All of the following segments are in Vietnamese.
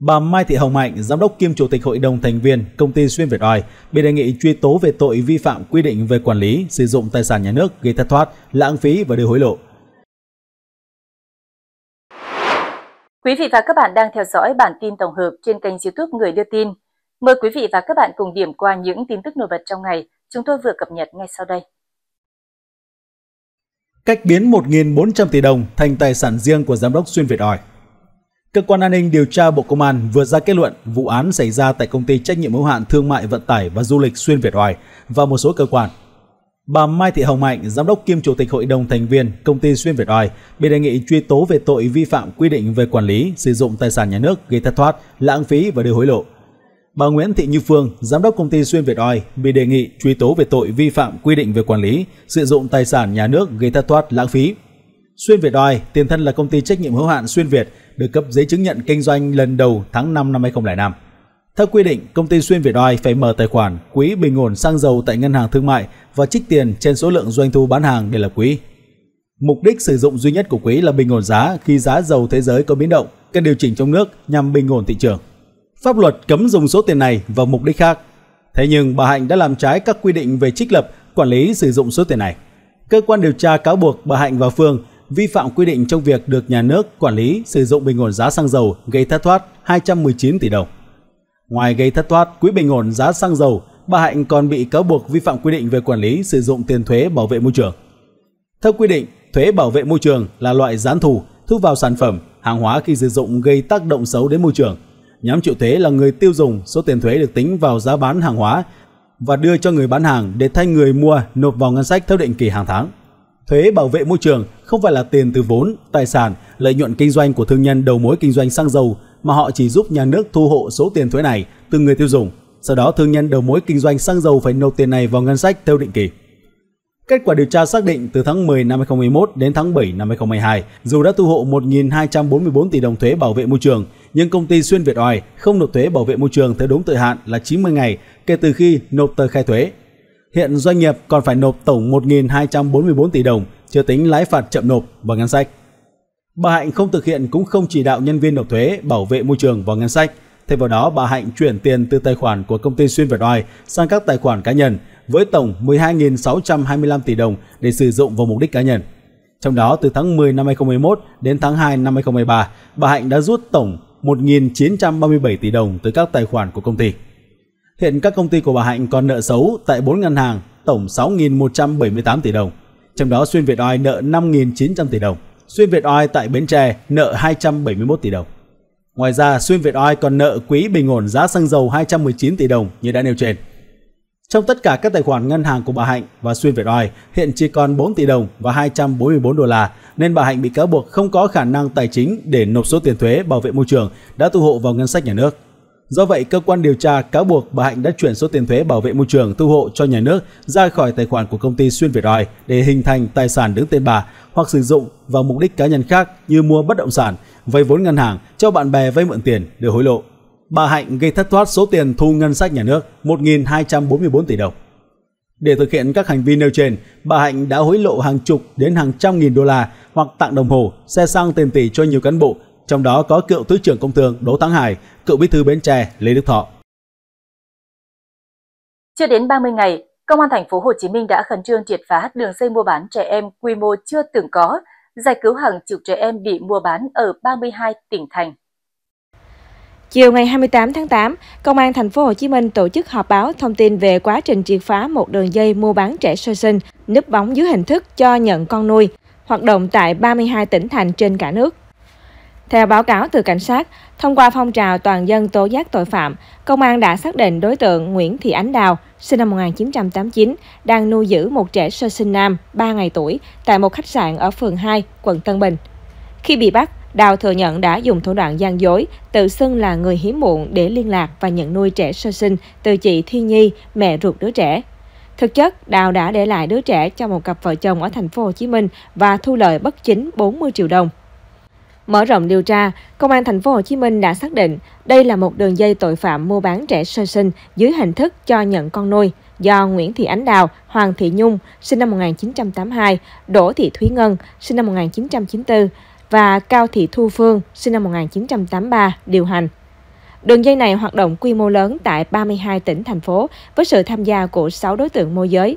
Bà Mai Thị Hồng Hạnh, giám đốc kiêm chủ tịch hội đồng thành viên công ty Xuyên Việt Oi, bị đề nghị truy tố về tội vi phạm quy định về quản lý, sử dụng tài sản nhà nước gây thất thoát, lãng phí và đưa hối lộ. Quý vị và các bạn đang theo dõi bản tin tổng hợp trên kênh YouTube Người đưa tin. Mời quý vị và các bạn cùng điểm qua những tin tức nổi bật trong ngày chúng tôi vừa cập nhật ngay sau đây. Cách biến 1.400 tỷ đồng thành tài sản riêng của giám đốc Xuyên Việt Oi. Cơ quan an ninh điều tra Bộ Công an vừa ra kết luận vụ án xảy ra tại công ty trách nhiệm hữu hạn thương mại vận tải và du lịch xuyên Việt Oai và một số cơ quan. Bà Mai Thị Hồng Mạnh, giám đốc kiêm chủ tịch hội đồng thành viên công ty xuyên Việt Oai, bị đề nghị truy tố về tội vi phạm quy định về quản lý, sử dụng tài sản nhà nước gây thất thoát, lãng phí và đưa hối lộ. Bà Nguyễn Thị Như Phương, giám đốc công ty xuyên Việt Oai, bị đề nghị truy tố về tội vi phạm quy định về quản lý, sử dụng tài sản nhà nước gây thất thoát, lãng phí. Xuyên Việt Oil, tiền thân là công ty trách nhiệm hữu hạn Xuyên Việt, được cấp giấy chứng nhận kinh doanh lần đầu tháng 5 năm 2005. Theo quy định, công ty Xuyên Việt Oil phải mở tài khoản quỹ bình ổn xăng dầu tại ngân hàng thương mại và trích tiền trên số lượng doanh thu bán hàng để lập quỹ. Mục đích sử dụng duy nhất của quỹ là bình ổn giá khi giá dầu thế giới có biến động, cần điều chỉnh trong nước nhằm bình ổn thị trường. Pháp luật cấm dùng số tiền này vào mục đích khác. Thế nhưng bà Hạnh đã làm trái các quy định về trích lập, quản lý sử dụng số tiền này. Cơ quan điều tra cáo buộc bà Hạnh và Phương vi phạm quy định trong việc được nhà nước quản lý sử dụng bình ổn giá xăng dầu gây thất thoát 219 tỷ đồng. Ngoài gây thất thoát quỹ bình ổn giá xăng dầu, bà Hạnh còn bị cáo buộc vi phạm quy định về quản lý sử dụng tiền thuế bảo vệ môi trường. Theo quy định, thuế bảo vệ môi trường là loại gián thù thu vào sản phẩm, hàng hóa khi sử dụng gây tác động xấu đến môi trường. Nhóm chịu thuế là người tiêu dùng, số tiền thuế được tính vào giá bán hàng hóa và đưa cho người bán hàng để thay người mua nộp vào ngân sách theo định kỳ hàng tháng. Thuế bảo vệ môi trường không phải là tiền từ vốn, tài sản, lợi nhuận kinh doanh của thương nhân đầu mối kinh doanh xăng dầu mà họ chỉ giúp nhà nước thu hộ số tiền thuế này từ người tiêu dùng. Sau đó thương nhân đầu mối kinh doanh xăng dầu phải nộp tiền này vào ngân sách theo định kỳ. Kết quả điều tra xác định từ tháng 10 năm 2011 đến tháng 7 năm 2022, dù đã thu hộ 1.244 tỷ đồng thuế bảo vệ môi trường, nhưng công ty Xuyên Việt Oi không nộp thuế bảo vệ môi trường theo đúng thời hạn là 90 ngày kể từ khi nộp tờ khai thuế Hiện doanh nghiệp còn phải nộp tổng 1.244 tỷ đồng, chưa tính lãi phạt chậm nộp vào ngân sách. Bà Hạnh không thực hiện cũng không chỉ đạo nhân viên nộp thuế, bảo vệ môi trường vào ngân sách. Thay vào đó, bà Hạnh chuyển tiền từ tài khoản của công ty Xuyên Việt Oai sang các tài khoản cá nhân với tổng 12.625 tỷ đồng để sử dụng vào mục đích cá nhân. Trong đó, từ tháng 10 năm 2011 đến tháng 2 năm 2013, bà Hạnh đã rút tổng 1.937 tỷ đồng từ các tài khoản của công ty. Hiện các công ty của bà Hạnh còn nợ xấu tại 4 ngân hàng tổng 6.178 tỷ đồng. Trong đó Xuyên Việt Oil nợ 5.900 tỷ đồng. Xuyên Việt Oil tại Bến Tre nợ 271 tỷ đồng. Ngoài ra, Xuyên Việt Oil còn nợ quỹ bình ổn giá xăng dầu 219 tỷ đồng như đã nêu trên. Trong tất cả các tài khoản ngân hàng của bà Hạnh và Xuyên Việt Oil hiện chỉ còn 4 tỷ đồng và 244 đô la nên bà Hạnh bị cáo buộc không có khả năng tài chính để nộp số tiền thuế bảo vệ môi trường đã thu hộ vào ngân sách nhà nước. Do vậy, cơ quan điều tra cáo buộc bà Hạnh đã chuyển số tiền thuế bảo vệ môi trường thu hộ cho nhà nước ra khỏi tài khoản của công ty Xuyên Việt Oi để hình thành tài sản đứng tên bà hoặc sử dụng vào mục đích cá nhân khác như mua bất động sản, vay vốn ngân hàng, cho bạn bè vay mượn tiền, để hối lộ. Bà Hạnh gây thất thoát số tiền thu ngân sách nhà nước 1.244 tỷ đồng. Để thực hiện các hành vi nêu trên, bà Hạnh đã hối lộ hàng chục đến hàng trăm nghìn đô la hoặc tặng đồng hồ, xe sang tiền tỷ cho nhiều cán bộ trong đó có cựu thứ trưởng công thương Đỗ Thắng Hải, cựu bí thư Bến Tre Lê Đức Thọ. Chưa đến 30 ngày, Công an thành phố Hồ Chí Minh đã khẩn trương triệt phá đường dây mua bán trẻ em quy mô chưa từng có, giải cứu hàng chục trẻ em bị mua bán ở 32 tỉnh thành. Chiều ngày 28 tháng 8, Công an thành phố Hồ Chí Minh tổ chức họp báo thông tin về quá trình triệt phá một đường dây mua bán trẻ sơ sinh núp bóng dưới hình thức cho nhận con nuôi, hoạt động tại 32 tỉnh thành trên cả nước. Theo báo cáo từ cảnh sát, thông qua phong trào toàn dân tố giác tội phạm, công an đã xác định đối tượng Nguyễn Thị Ánh Đào, sinh năm 1989, đang nuôi giữ một trẻ sơ sinh nam 3 ngày tuổi tại một khách sạn ở phường 2, quận Tân Bình. Khi bị bắt, Đào thừa nhận đã dùng thủ đoạn gian dối, tự xưng là người hiếm muộn để liên lạc và nhận nuôi trẻ sơ sinh từ chị Thi Nhi, mẹ ruột đứa trẻ. Thực chất, Đào đã để lại đứa trẻ cho một cặp vợ chồng ở thành phố Hồ Chí Minh và thu lợi bất chính 40 triệu đồng. Mở rộng điều tra, Công an thành phố Hồ Chí Minh đã xác định đây là một đường dây tội phạm mua bán trẻ sơ sinh dưới hình thức cho nhận con nuôi do Nguyễn Thị Ánh Đào, Hoàng Thị Nhung, sinh năm 1982, Đỗ Thị Thúy Ngân, sinh năm 1994 và Cao Thị Thu Phương, sinh năm 1983, điều hành. Đường dây này hoạt động quy mô lớn tại 32 tỉnh, thành phố với sự tham gia của 6 đối tượng môi giới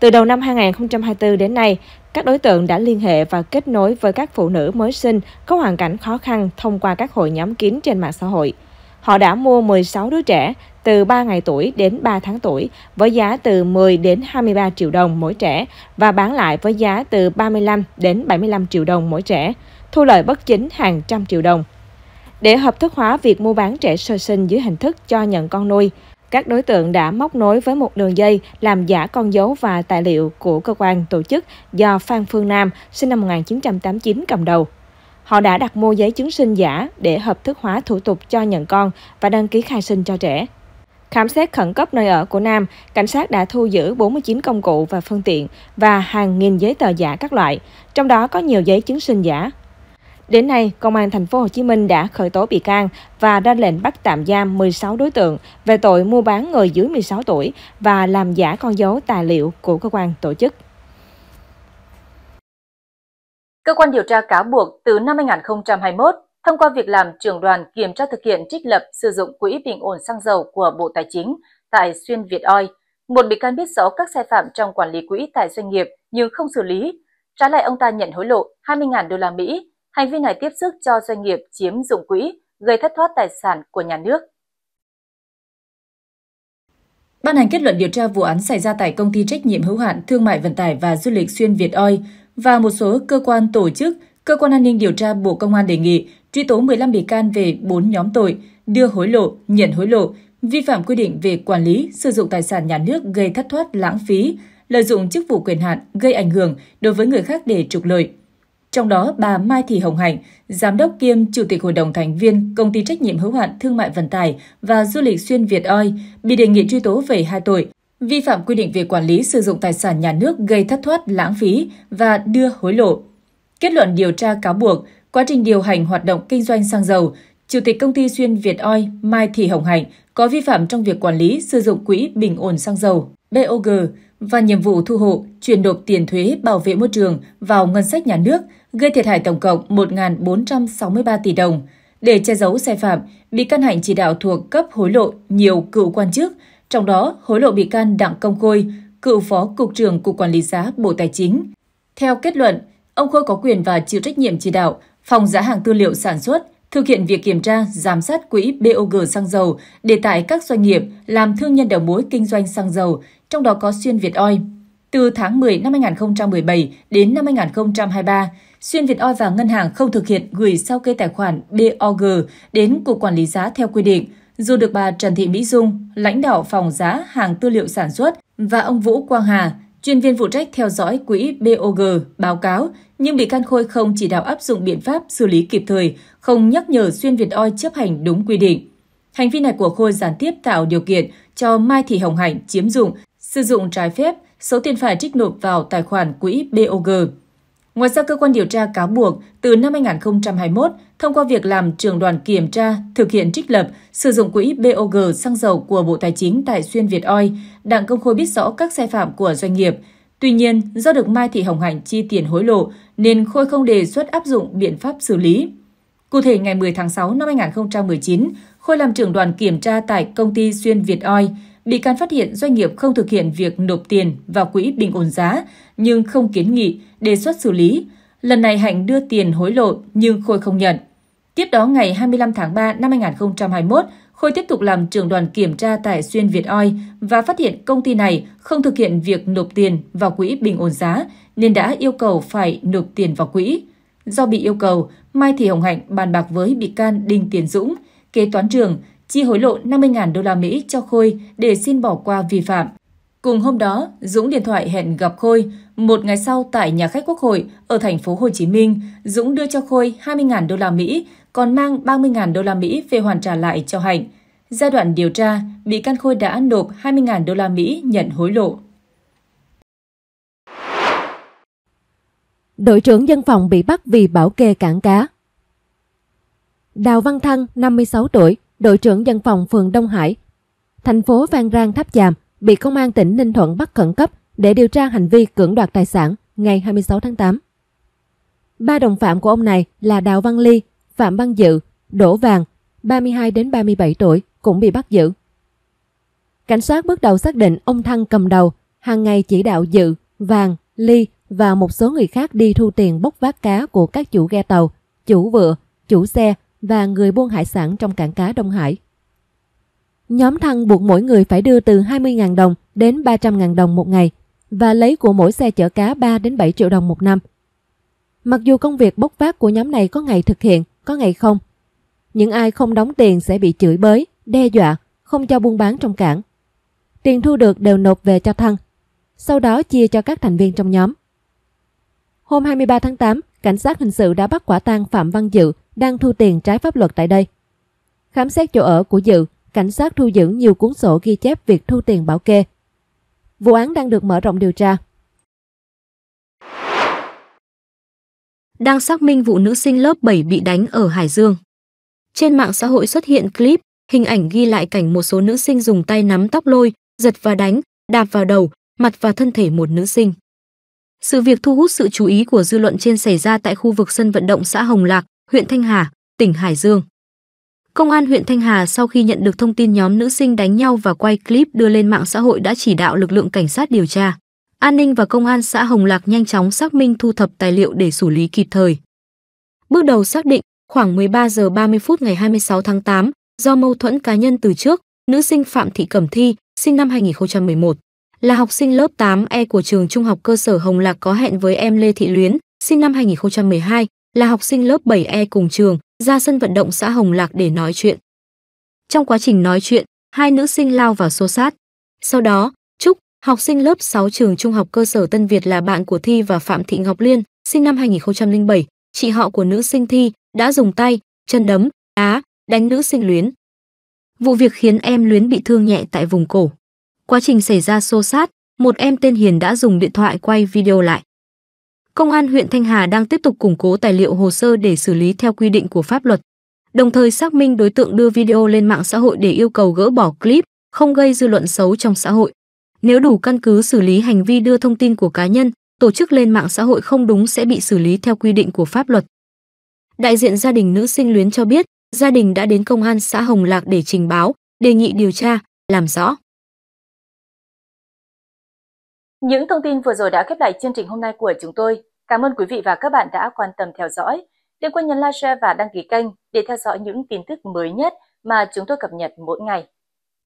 từ đầu năm 2024 đến nay, các đối tượng đã liên hệ và kết nối với các phụ nữ mới sinh có hoàn cảnh khó khăn thông qua các hội nhóm kín trên mạng xã hội. Họ đã mua 16 đứa trẻ từ 3 ngày tuổi đến 3 tháng tuổi với giá từ 10 đến 23 triệu đồng mỗi trẻ và bán lại với giá từ 35 đến 75 triệu đồng mỗi trẻ, thu lợi bất chính hàng trăm triệu đồng. Để hợp thức hóa việc mua bán trẻ sơ sinh dưới hình thức cho nhận con nuôi, các đối tượng đã móc nối với một đường dây làm giả con dấu và tài liệu của cơ quan tổ chức do Phan Phương Nam, sinh năm 1989 cầm đầu. Họ đã đặt mua giấy chứng sinh giả để hợp thức hóa thủ tục cho nhận con và đăng ký khai sinh cho trẻ. Khám xét khẩn cấp nơi ở của Nam, cảnh sát đã thu giữ 49 công cụ và phương tiện và hàng nghìn giấy tờ giả các loại, trong đó có nhiều giấy chứng sinh giả. Đến nay, Công an thành phố Hồ Chí Minh đã khởi tố bị can và ra lệnh bắt tạm giam 16 đối tượng về tội mua bán người dưới 16 tuổi và làm giả con dấu tài liệu của cơ quan tổ chức. Cơ quan điều tra cáo buộc từ năm 2021 thông qua việc làm trưởng đoàn kiểm tra thực hiện trích lập sử dụng quỹ bình ổn xăng dầu của Bộ Tài chính tại Xuyên Việt Oi, Một bị can biết rõ các sai phạm trong quản lý quỹ tại doanh nghiệp nhưng không xử lý. trả lại ông ta nhận hối lộ 20.000 đô la Mỹ Hành vi này tiếp sức cho doanh nghiệp chiếm dụng quỹ, gây thất thoát tài sản của nhà nước. Ban hành kết luận điều tra vụ án xảy ra tại công ty trách nhiệm hữu hạn thương mại vận tải và du lịch xuyên Việt Oi và một số cơ quan tổ chức, cơ quan an ninh điều tra Bộ Công an đề nghị truy tố 15 bị can về 4 nhóm tội đưa hối lộ, nhận hối lộ, vi phạm quy định về quản lý, sử dụng tài sản nhà nước gây thất thoát lãng phí, lợi dụng chức vụ quyền hạn gây ảnh hưởng đối với người khác để trục lợi, trong đó, bà Mai Thị Hồng Hạnh, Giám đốc kiêm Chủ tịch Hội đồng thành viên Công ty trách nhiệm hữu hạn Thương mại Vận tải và Du lịch Xuyên Việt Oi, bị đề nghị truy tố về hai tội vi phạm quy định về quản lý sử dụng tài sản nhà nước gây thất thoát lãng phí và đưa hối lộ. Kết luận điều tra cáo buộc, quá trình điều hành hoạt động kinh doanh xăng dầu, Chủ tịch công ty xuyên Việt Oi Mai Thị Hồng Hạnh có vi phạm trong việc quản lý sử dụng quỹ bình ổn xăng dầu BOG và nhiệm vụ thu hộ, chuyển nộp tiền thuế bảo vệ môi trường vào ngân sách nhà nước, gây thiệt hại tổng cộng 1.463 tỷ đồng. Để che giấu sai phạm, bị can Hạnh chỉ đạo thuộc cấp hối lộ nhiều cựu quan chức, trong đó hối lộ bị can Đặng Công Khôi, cựu phó cục trưởng Cục Quản lý giá Bộ Tài chính. Theo kết luận, ông Khôi có quyền và chịu trách nhiệm chỉ đạo phòng giá hàng tư liệu sản xuất, thực hiện việc kiểm tra, giám sát quỹ BOG xăng dầu để tại các doanh nghiệp làm thương nhân đầu mối kinh doanh xăng dầu trong đó có Xuyên Việt oi Từ tháng 10 năm 2017 đến năm 2023, Xuyên Việt oi và ngân hàng không thực hiện gửi sao kê tài khoản BOG đến Cục Quản lý Giá theo quy định, dù được bà Trần Thị Mỹ Dung, lãnh đạo phòng giá hàng tư liệu sản xuất, và ông Vũ Quang Hà, chuyên viên phụ trách theo dõi quỹ BOG, báo cáo, nhưng bị can Khôi không chỉ đạo áp dụng biện pháp xử lý kịp thời, không nhắc nhở Xuyên Việt oi chấp hành đúng quy định. Hành vi này của Khôi gián tiếp tạo điều kiện cho Mai Thị Hồng Hạnh chiếm dụng sử dụng trái phép số tiền phải trích nộp vào tài khoản quỹ BOG. Ngoài ra, cơ quan điều tra cáo buộc từ năm 2021, thông qua việc làm trường đoàn kiểm tra, thực hiện trích lập, sử dụng quỹ BOG xăng dầu của Bộ Tài chính tại Xuyên Việt Oi, Đặng Công Khôi biết rõ các sai phạm của doanh nghiệp. Tuy nhiên, do được Mai Thị Hồng Hạnh chi tiền hối lộ, nên Khôi không đề xuất áp dụng biện pháp xử lý. Cụ thể, ngày 10 tháng 6 năm 2019, Khôi làm trưởng đoàn kiểm tra tại công ty Xuyên Việt Oi, bị can phát hiện doanh nghiệp không thực hiện việc nộp tiền vào quỹ bình ổn giá nhưng không kiến nghị, đề xuất xử lý. Lần này Hạnh đưa tiền hối lộ nhưng Khôi không nhận. Tiếp đó ngày 25 tháng 3 năm 2021, Khôi tiếp tục làm trưởng đoàn kiểm tra tại Xuyên Việt Oi và phát hiện công ty này không thực hiện việc nộp tiền vào quỹ bình ổn giá nên đã yêu cầu phải nộp tiền vào quỹ. Do bị yêu cầu, Mai Thị Hồng Hạnh bàn bạc với bị can Đinh Tiến Dũng, kế toán trưởng chi hối lộ 50.000 đô la Mỹ cho Khôi để xin bỏ qua vi phạm. Cùng hôm đó, Dũng điện thoại hẹn gặp Khôi. Một ngày sau tại nhà khách Quốc hội ở thành phố Hồ Chí Minh, Dũng đưa cho Khôi 20.000 đô la Mỹ, còn mang 30.000 đô la Mỹ về hoàn trả lại cho Hạnh. Giai đoạn điều tra, bị can Khôi đã nộp 20.000 đô la Mỹ nhận hối lộ. Đội trưởng dân phòng bị bắt vì bảo kê cảng cá. Đào Văn Thăng, 56 tuổi, đội trưởng dân phòng phường Đông Hải, thành phố Phan Rang Tháp Chàm bị công an tỉnh Ninh Thuận bắt khẩn cấp để điều tra hành vi cưỡng đoạt tài sản ngày 26 tháng 8. Ba đồng phạm của ông này là Đào Văn Ly, Phạm Văn Dự, Đỗ Vàng, 32 đến 37 tuổi cũng bị bắt giữ. Cảnh sát bước đầu xác định ông Thăng cầm đầu, hàng ngày chỉ đạo Dự, Vàng, Ly và một số người khác đi thu tiền bốc vác cá của các chủ ghe tàu, chủ vựa, chủ xe và người buôn hải sản trong cảng cá Đông Hải. Nhóm thăng buộc mỗi người phải đưa từ 20.000 đồng đến 300.000 đồng một ngày và lấy của mỗi xe chở cá 3 đến 7 triệu đồng một năm. Mặc dù công việc bốc vác của nhóm này có ngày thực hiện, có ngày không. Những ai không đóng tiền sẽ bị chửi bới, đe dọa, không cho buôn bán trong cảng. Tiền thu được đều nộp về cho Thăng, sau đó chia cho các thành viên trong nhóm. Hôm 23 tháng 8, cảnh sát hình sự đã bắt quả tang Phạm Văn Dự đang thu tiền trái pháp luật tại đây. Khám xét chỗ ở của Dự, cảnh sát thu giữ nhiều cuốn sổ ghi chép việc thu tiền bảo kê. Vụ án đang được mở rộng điều tra. Đang xác minh vụ nữ sinh lớp 7 bị đánh ở Hải Dương. Trên mạng xã hội xuất hiện clip, hình ảnh ghi lại cảnh một số nữ sinh dùng tay nắm tóc lôi, giật và đánh, đạp vào đầu, mặt và thân thể một nữ sinh. Sự việc thu hút sự chú ý của dư luận trên xảy ra tại khu vực sân vận động xã Hồng Lạc, huyện Thanh Hà, tỉnh Hải Dương. Công an huyện Thanh Hà sau khi nhận được thông tin nhóm nữ sinh đánh nhau và quay clip đưa lên mạng xã hội đã chỉ đạo lực lượng cảnh sát điều tra. An ninh và công an xã Hồng Lạc nhanh chóng xác minh thu thập tài liệu để xử lý kịp thời. Bước đầu xác định, khoảng 13 giờ 30 phút ngày 26 tháng 8, do mâu thuẫn cá nhân từ trước, nữ sinh Phạm Thị Cẩm Thi, sinh năm 2011, là học sinh lớp 8E của trường Trung học cơ sở Hồng Lạc có hẹn với em Lê Thị Luyến, sinh năm 2012, là học sinh lớp 7E cùng trường, ra sân vận động xã Hồng Lạc để nói chuyện. Trong quá trình nói chuyện, hai nữ sinh lao vào xô sát. Sau đó, Trúc, học sinh lớp 6 trường Trung học cơ sở Tân Việt là bạn của Thi và Phạm Thị Ngọc Liên, sinh năm 2007, chị họ của nữ sinh Thi, đã dùng tay, chân đấm, á, đánh nữ sinh Luyến. Vụ việc khiến em Luyến bị thương nhẹ tại vùng cổ. Quá trình xảy ra xô sát, một em tên Hiền đã dùng điện thoại quay video lại. Công an huyện Thanh Hà đang tiếp tục củng cố tài liệu hồ sơ để xử lý theo quy định của pháp luật, đồng thời xác minh đối tượng đưa video lên mạng xã hội để yêu cầu gỡ bỏ clip, không gây dư luận xấu trong xã hội. Nếu đủ căn cứ xử lý hành vi đưa thông tin của cá nhân, tổ chức lên mạng xã hội không đúng sẽ bị xử lý theo quy định của pháp luật. Đại diện gia đình nữ sinh luyến cho biết, gia đình đã đến công an xã Hồng Lạc để trình báo, đề nghị điều tra, làm rõ. Những thông tin vừa rồi đã khép lại chương trình hôm nay của chúng tôi. Cảm ơn quý vị và các bạn đã quan tâm theo dõi. Đừng quên nhấn like, share và đăng ký kênh để theo dõi những tin tức mới nhất mà chúng tôi cập nhật mỗi ngày.